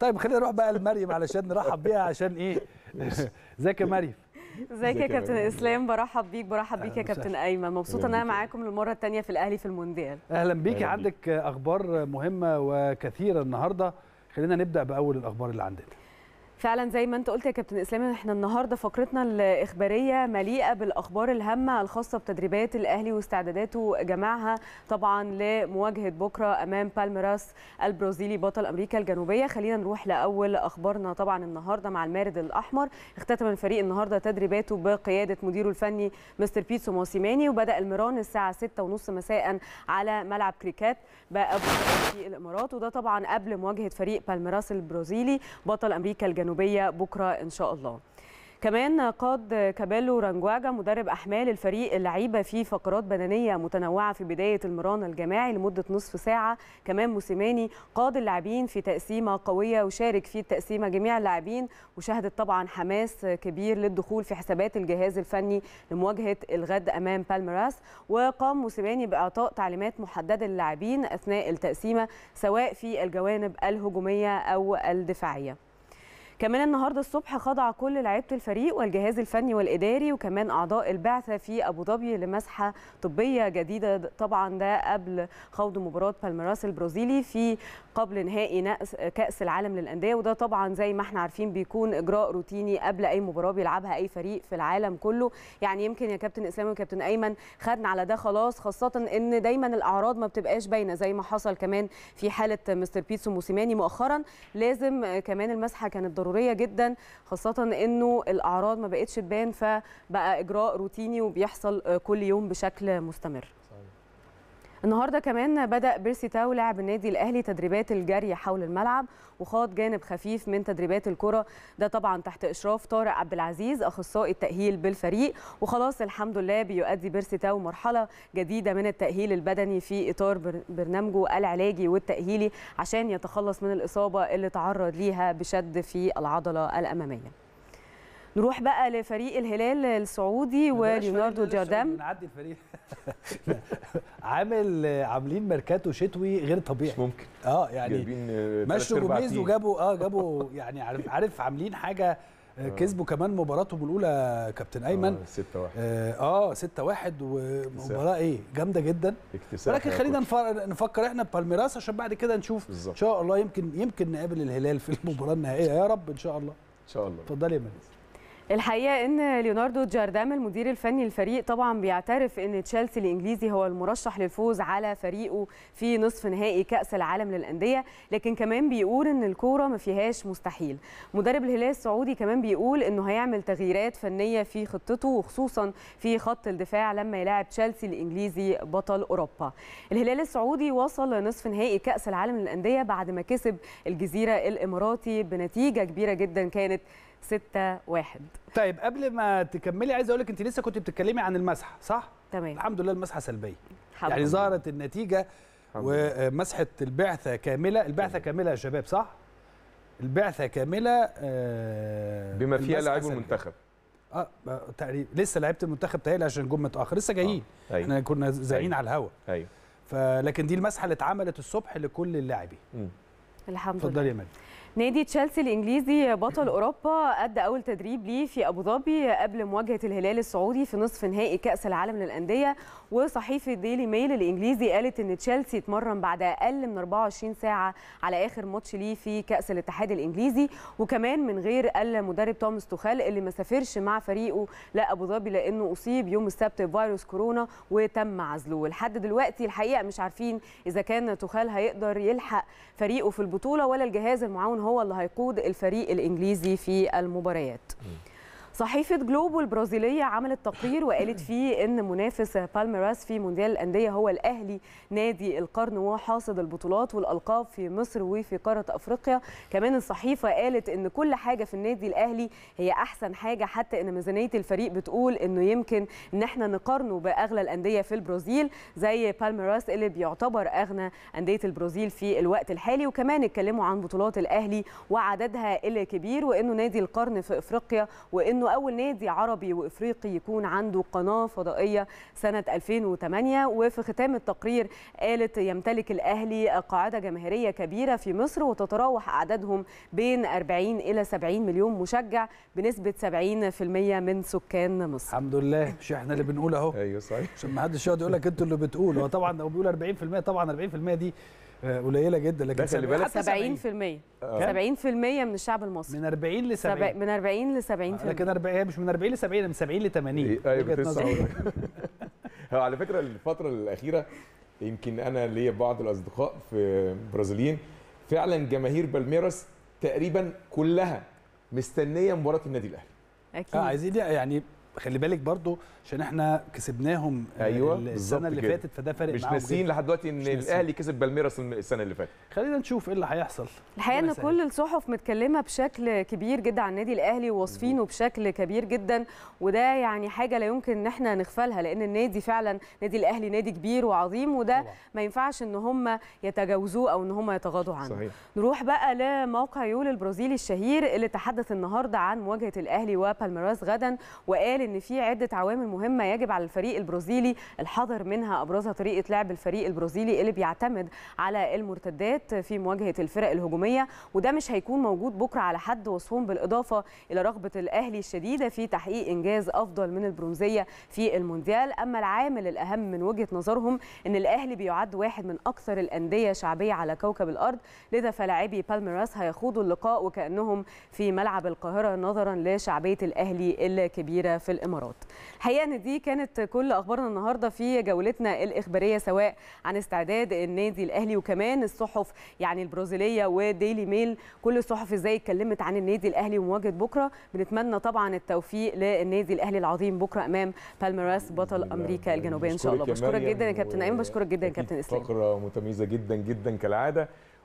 طيب خلينا نروح بقى لمريم علشان نرحب بيها عشان ايه ازيك يا مريم ازيك يا كابتن اسلام برحب بيك برحب بيك يا كابتن ايمن مبسوطه ان انا معاكم للمره الثانيه في الاهلي في المونديال اهلا بيكي عندك اخبار مهمه وكثيره النهارده خلينا نبدا باول الاخبار اللي عندنا فعلا زي ما انت قلت يا كابتن اسلام احنا النهارده فقرتنا الاخباريه مليئه بالاخبار الهامه الخاصه بتدريبات الاهلي واستعداداته جماعها طبعا لمواجهه بكره امام بالميراس البرازيلي بطل امريكا الجنوبيه خلينا نروح لاول اخبارنا طبعا النهارده مع المارد الاحمر اختتم الفريق النهارده تدريباته بقياده مديره الفني مستر بيتسو موسيماني وبدا المران الساعه 6:30 مساء على ملعب كريكات بابو في الامارات وده طبعا قبل مواجهه فريق بالميراس البرازيلي بطل امريكا الجنوبيه الجنوبية بكرة إن شاء الله كمان قاد كابيلو رانجواجا مدرب أحمال الفريق اللعيبة في فقرات بدنية متنوعة في بداية المران الجماعي لمدة نصف ساعة كمان موسيماني قاد اللاعبين في تقسيمة قوية وشارك في التقسيمة جميع اللاعبين وشهدت طبعا حماس كبير للدخول في حسابات الجهاز الفني لمواجهة الغد أمام بالمراس وقام موسيماني بإعطاء تعليمات محددة للاعبين أثناء التقسيمة سواء في الجوانب الهجومية أو الدفاعية كمان النهارده الصبح خضع كل لعيبه الفريق والجهاز الفني والاداري وكمان اعضاء البعثه في ابو ظبي لمسحه طبيه جديده طبعا ده قبل خوض مباراه بالميراس البرازيلي في قبل نهائي كاس العالم للانديه وده طبعا زي ما احنا عارفين بيكون اجراء روتيني قبل اي مباراه بيلعبها اي فريق في العالم كله يعني يمكن يا كابتن اسامه وكابتن ايمن خدنا على ده خلاص خاصه ان دايما الاعراض ما بتبقاش باينه زي ما حصل كمان في حاله مستر بيتسو موسيماني مؤخرا لازم كمان المسحه كانت ضروريه جدا خاصه انه الاعراض ما بقتش تبان فبقى اجراء روتيني وبيحصل كل يوم بشكل مستمر النهارده كمان بدا بيرسي تاو لاعب النادي الاهلي تدريبات الجري حول الملعب وخاض جانب خفيف من تدريبات الكره ده طبعا تحت اشراف طارق عبد العزيز اخصائي التاهيل بالفريق وخلاص الحمد لله بيؤدي بيرسي تاو مرحله جديده من التاهيل البدني في اطار برنامجه العلاجي والتاهيلي عشان يتخلص من الاصابه اللي تعرض ليها بشد في العضله الاماميه نروح بقى لفريق الهلال السعودي وليوناردو جاردام نعدي الفريق عامل عاملين ميركاتو شتوي غير طبيعي مش ممكن اه يعني آه، مشوا جوميز وجابوا اه جابوا يعني عارف عارف عاملين حاجه آه، آه. كسبوا كمان مباراتهم الاولى كابتن ايمن 6 1 اه 6 1 ومباراه ايه جامده جدا ولكن خلينا نفكر احنا بالميراس عشان بعد كده نشوف بالزبط. ان شاء الله يمكن يمكن نقابل الهلال في المباراه النهائيه يا رب ان شاء الله ان شاء الله اتفضل يا مهندس الحقيقه ان ليوناردو جاردام المدير الفني للفريق طبعا بيعترف ان تشيلسي الانجليزي هو المرشح للفوز على فريقه في نصف نهائي كاس العالم للانديه لكن كمان بيقول ان الكوره ما فيهاش مستحيل مدرب الهلال السعودي كمان بيقول انه هيعمل تغييرات فنيه في خطته وخصوصا في خط الدفاع لما يلاعب تشيلسي الانجليزي بطل اوروبا الهلال السعودي وصل لنصف نهائي كاس العالم للانديه بعد ما كسب الجزيره الاماراتي بنتيجه كبيره جدا كانت 6 1 طيب قبل ما تكملي عايز اقول لك انت لسه كنت بتتكلمي عن المسحه صح تمام الحمد لله المسحه سلبيه حبيب. يعني ظهرت النتيجه ومسحه البعثه كامله البعثه كامله يا شباب صح البعثه كامله آه بما فيها لاعب المنتخب آه،, اه تقريبا لسه لعيبه المنتخب تهيل عشان جم متاخر لسه جايين آه. أيوه. احنا كنا زايين أيوه. على الهوا ايوه فلكن دي المسحه اللي اتعملت الصبح لكل اللاعبين الحمد لله اتفضلي يا مريم نادي تشيلسي الانجليزي بطل اوروبا ادى اول تدريب ليه في ابو ظبي قبل مواجهه الهلال السعودي في نصف نهائي كاس العالم للانديه وصحيفه ديلي ميل الانجليزي قالت ان تشيلسي اتمرن بعد اقل من 24 ساعه على اخر ماتش ليه في كاس الاتحاد الانجليزي وكمان من غير المدرب توماس توخال اللي ما سافرش مع فريقه لابو ظبي لانه اصيب يوم السبت بفيروس كورونا وتم عزله لحد دلوقتي الحقيقه مش عارفين اذا كان توخال هيقدر يلحق فريقه في البطوله البطوله ولا الجهاز المعاون هو اللي هيقود الفريق الانجليزي في المباريات صحيفة جلوبو البرازيلية عملت تقرير وقالت فيه أن منافس بالميراس في مونديال الأندية هو الأهلي نادي القرن وحاصد البطولات والألقاب في مصر وفي قارة أفريقيا كمان الصحيفة قالت أن كل حاجة في النادي الأهلي هي أحسن حاجة حتى أن ميزانية الفريق بتقول أنه يمكن أن احنا نقارنه بأغلى الأندية في البرازيل زي بالميراس اللي بيعتبر أغنى أندية البرازيل في الوقت الحالي وكمان اتكلموا عن بطولات الأهلي وعددها الكبير وأنه نادي القرن في أفريقيا وأنه انه اول نادي عربي وافريقي يكون عنده قناه فضائيه سنه 2008 وفي ختام التقرير قالت يمتلك الاهلي قاعده جماهيريه كبيره في مصر وتتراوح اعدادهم بين 40 الى 70 مليون مشجع بنسبه 70% من سكان مصر الحمد لله مش احنا اللي بنقول اهو ايوه صحيح عشان ما حدش يقعد يقول لك انتوا اللي بتقولوا طبعا لو بيقول 40% طبعا 40% دي آه، قليله جدا لكن خلي بالك 70% 70% آه. من الشعب المصري من 40 ل 70 من 40 ل 70 لكن 40 مش من 40 ل 70 من 70 ل 80 إيه، ايوه على فكره الفتره الاخيره يمكن انا ليا بعض الاصدقاء في برازيليين فعلا جماهير بالميراس تقريبا كلها مستنيه مباراه النادي الاهلي اكيد اه عايزين يعني خلي بالك برضو عشان احنا كسبناهم آه، أيوة السنه اللي فاتت فده فارق مش ناسيين لحد دلوقتي ان الاهلي كسب بالميراس السنه اللي فاتت خلينا نشوف ايه اللي هيحصل الحقيقه ان كل الصحف متكلمه بشكل كبير جدا عن النادي الاهلي وواصفينه بشكل كبير جدا وده يعني حاجه لا يمكن ان احنا نغفلها لان النادي فعلا نادي الاهلي نادي كبير وعظيم وده طبعا. ما ينفعش ان هم يتجاوزوه او ان هم يتغاضوا عنه صحيح. نروح بقى لموقع يول البرازيلي الشهير اللي تحدث النهارده عن مواجهه الاهلي وبالميراس غدا وقال ان في عده عوامل مهمه يجب على الفريق البرازيلي الحذر منها ابرزها طريقه لعب الفريق البرازيلي اللي بيعتمد على المرتدات في مواجهه الفرق الهجوميه وده مش هيكون موجود بكره على حد وصفهم بالاضافه الى رغبه الاهلي الشديده في تحقيق انجاز افضل من البرونزيه في المونديال اما العامل الاهم من وجهه نظرهم ان الاهلي بيعد واحد من اكثر الانديه شعبيه على كوكب الارض لذا فلاعبي بالميراس هيخوضوا اللقاء وكانهم في ملعب القاهره نظرا لشعبيه الاهلي الكبيره في الامارات حقيقه دي كانت كل اخبارنا النهارده في جولتنا الاخباريه سواء عن استعداد النادي الاهلي وكمان الصحف يعني البرازيليه وديلي ميل كل الصحف ازاي اتكلمت عن النادي الاهلي ومواجهه بكره بنتمنى طبعا التوفيق للنادي الاهلي العظيم بكره امام بالميراس بطل امريكا الجنوبيه ان شاء الله بشكرك جدا يا كابتن ايمن بشكرك جدا يا كابتن اسلام فقره متميزه جدا جدا كالعاده